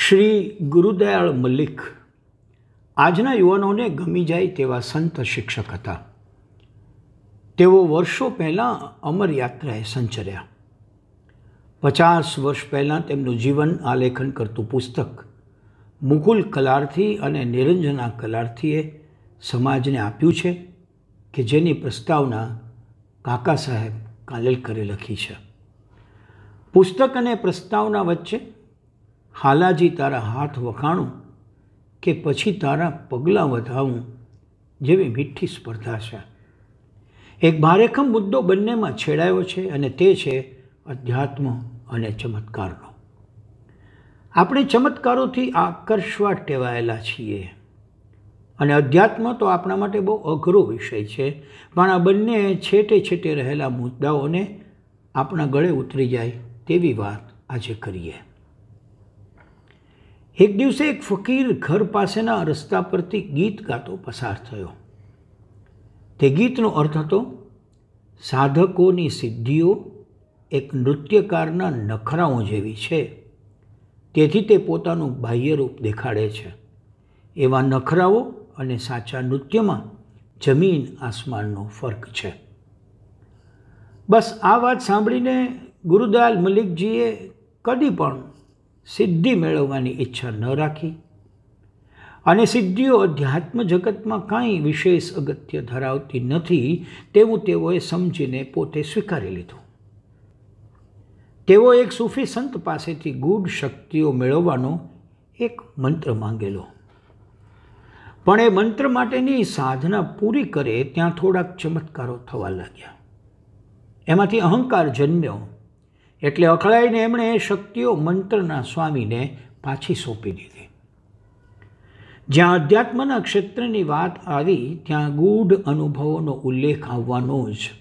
શ્રી ગુરુદયાળ મલિક આજના યુવાનોને ગમી જાય તેવા સંત શિક્ષક હતા તેઓ વર્ષો પહેલાં અમર યાત્રાએ સંચર્યા પચાસ વર્ષ પહેલાં તેમનું જીવન આલેખન કરતું પુસ્તક મુકુલ કલાર્થી અને નિરંજના કલાર્થીએ સમાજને આપ્યું છે કે જેની પ્રસ્તાવના કાકા સાહેબ કાલેલકરે લખી છે પુસ્તક અને પ્રસ્તાવના વચ્ચે હાલાજી તારા હાથ વખાણું કે પછી તારા પગલાં વધાવું જેવી મીઠી સ્પર્ધા છે એક ભારેખમ મુદ્દો બંનેમાં છેડાયો છે અને તે છે અધ્યાત્મ અને ચમત્કારનો આપણે ચમત્કારોથી આકર્ષવા ટેવાયેલા છીએ અને અધ્યાત્મ તો આપણા માટે બહુ અઘરો વિષય છે પણ આ બંને છેટે છેટે રહેલા મુદ્દાઓને આપણા ગળે ઉતરી જાય તેવી વાત આજે કરીએ એક દિવસે એક ફકીર ઘર પાસેના રસ્તા પરથી ગીત ગાતો પસાર થયો તે ગીતનો અર્થ હતો સાધકોની સિદ્ધિઓ એક નૃત્યકારના નખરાઓ જેવી છે તેથી તે પોતાનું બાહ્ય રૂપ દેખાડે છે એવા નખરાઓ અને સાચા નૃત્યમાં જમીન આસમાનનો ફરક છે બસ આ વાત સાંભળીને ગુરુદાલ મલિકજીએ કદી પણ સિદ્ધિ મેળવવાની ઈચ્છા ન રાખી અને સિદ્ધિઓ અધ્યાત્મ જગતમાં કાંઈ વિશેષ અગત્ય ધરાવતી નથી તેવું તેઓએ સમજીને પોતે સ્વીકારી લીધું તેઓ એક સૂફી સંત પાસેથી ગૂઢ શક્તિઓ મેળવવાનો એક મંત્ર માંગેલો પણ એ મંત્ર માટેની સાધના પૂરી કરે ત્યાં થોડાક ચમત્કારો થવા લાગ્યા એમાંથી અહંકાર જન્મ્યો એટલે અકળાઈને એમણે એ શક્તિઓ મંત્રના સ્વામીને પાછી સોંપી દીધી જ્યાં અધ્યાત્મના ક્ષેત્રની વાત આવી ત્યાં ગૂઢ અનુભવોનો ઉલ્લેખ આવવાનો જ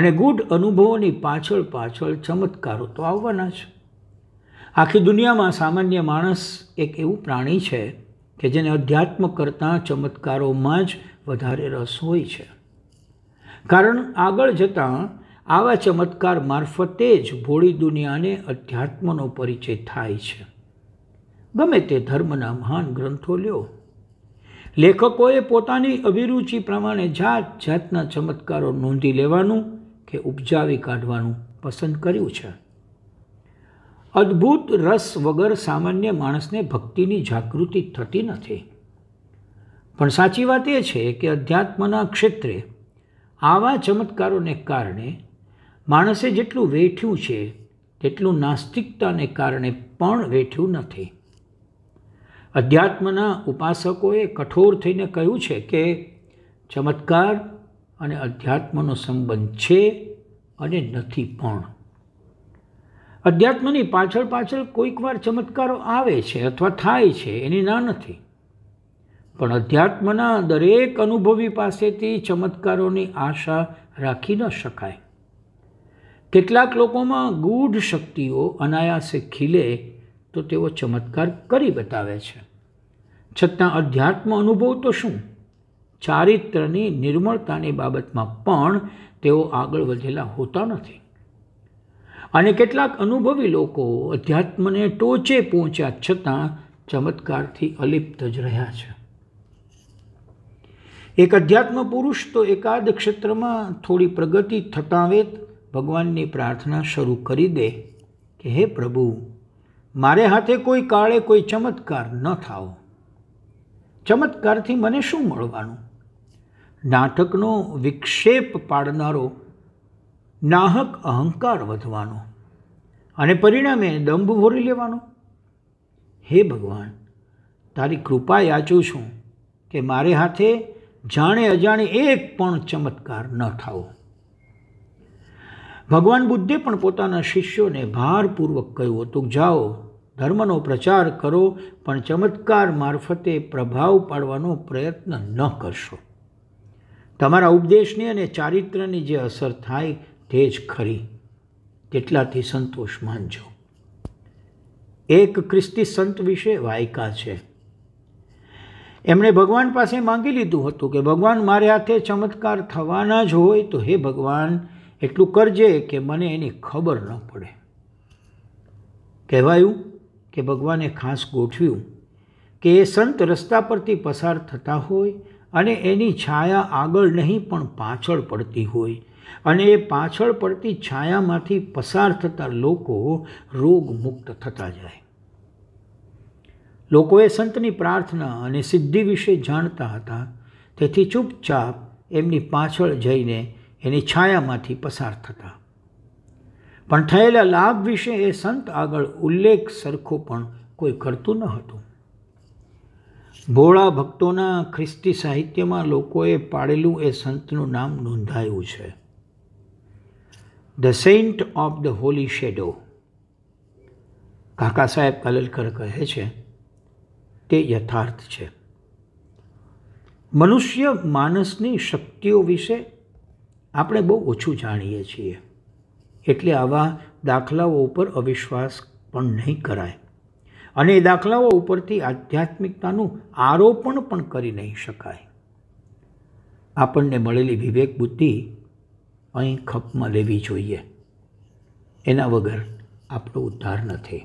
અને ગૂઢ અનુભવોની પાછળ પાછળ ચમત્કારો તો આવવાના જ આખી દુનિયામાં સામાન્ય માણસ એક એવું પ્રાણી છે કે જેને અધ્યાત્મ કરતાં ચમત્કારોમાં જ વધારે રસ હોય છે કારણ આગળ જતાં આવા ચમત્કાર મારફતે જ ભોળી દુનિયાને અધ્યાત્મનો પરિચય થાય છે ગમે તે ધર્મના મહાન ગ્રંથો લ્યો લેખકોએ પોતાની અભિરુચિ પ્રમાણે જાત જાતના ચમત્કારો નોંધી લેવાનું કે ઉપજાવી કાઢવાનું પસંદ કર્યું છે અદ્ભુત રસ વગર સામાન્ય માણસને ભક્તિની જાગૃતિ થતી નથી પણ સાચી વાત એ છે કે અધ્યાત્મના ક્ષેત્રે આવા ચમત્કારોને કારણે માણસે જેટલું વેઠ્યું છે તેટલું નાસ્તિકતાને કારણે પણ વેઠ્યું નથી અધ્યાત્મના ઉપાસકોએ કઠોર થઈને કહ્યું છે કે ચમત્કાર અને અધ્યાત્મનો સંબંધ છે અને નથી પણ અધ્યાત્મની પાછળ પાછળ કોઈક વાર ચમત્કારો આવે છે અથવા થાય છે એની ના નથી પણ અધ્યાત્મના દરેક અનુભવી પાસેથી ચમત્કારોની આશા રાખી ન શકાય કેટલાક લોકોમાં ગૂઢ શક્તિઓ અનાયાસે ખીલે તો તેઓ ચમત્કાર કરી બતાવે છે છતાં અધ્યાત્મ અનુભવ તો શું ચારિત્રની નિર્મળતાની બાબતમાં પણ તેઓ આગળ વધેલા હોતા નથી અને કેટલાક અનુભવી લોકો અધ્યાત્મને ટોચે પહોંચ્યા છતાં ચમત્કારથી અલિપ્ત જ રહ્યા છે એક અધ્યાત્મ પુરુષ તો એકાદ ક્ષેત્રમાં થોડી પ્રગતિ થતાં વેત ભગવાનની પ્રાર્થના શરૂ કરી દે કે હે પ્રભુ મારે હાથે કોઈ કાળે કોઈ ચમત્કાર ન થાવો ચમત્કારથી મને શું મળવાનું નાટકનો વિક્ષેપ પાડનારો નાહક અહંકાર વધવાનો અને પરિણામે દંભ ભોરી લેવાનો હે ભગવાન તારી કૃપા યાચું છું કે મારે હાથે જાણે અજાણે એક પણ ચમત્કાર ન થાવો ભગવાન બુદ્ધે પણ પોતાના શિષ્યોને ભારપૂર્વક કહ્યું હતું જાઓ ધર્મનો પ્રચાર કરો પણ ચમત્કાર મારફતે પ્રભાવ પાડવાનો પ્રયત્ન ન કરશો તમારા ઉપદેશની અને ચારિત્રની જે અસર થાય તે જ ખરી તેટલાથી સંતોષ માનજો એક ખ્રિસ્તી સંત વિશે વાયકા છે એમણે ભગવાન પાસે માંગી લીધું હતું કે ભગવાન મારે હાથે ચમત્કાર થવાના જ હોય તો હે ભગવાન એટલું કરજે કે મને એની ખબર ન પડે કહેવાયું કે ભગવાને ખાસ ગોઠવ્યું કે એ સંત રસ્તા પરથી પસાર થતા હોય અને એની છાયા આગળ નહીં પણ પાછળ પડતી હોય અને એ પાછળ પડતી છાયામાંથી પસાર થતા લોકો રોગમુક્ત થતા જાય લોકોએ સંતની પ્રાર્થના અને સિદ્ધિ વિશે જાણતા હતા તેથી ચૂપચાપ એમની પાછળ જઈને એની છાયામાંથી પસાર થતા પણ થયેલા લાભ વિશે એ સંત આગળ ઉલ્લેખ સરખો પણ કોઈ કરતું ન હતું ભોળા ભક્તોના ખ્રિસ્તી સાહિત્યમાં લોકોએ પાડેલું એ સંતનું નામ નોંધાયું છે the saint of the holy shadow Kaka Saheb કલલકર કહે છે તે યથાર્થ છે મનુષ્ય માનસની શક્તિઓ વિશે આપણે બહુ ઓછું જાણીએ છીએ એટલે આવા દાખલાઓ ઉપર અવિશ્વાસ પણ નહીં કરાય અને એ દાખલાઓ ઉપરથી આધ્યાત્મિકતાનું આરોપણ પણ કરી નહીં શકાય આપણને મળેલી વિવેક બુદ્ધિ અહીં ખપમાં લેવી જોઈએ એના વગર આપણો ઉદ્ધાર નથી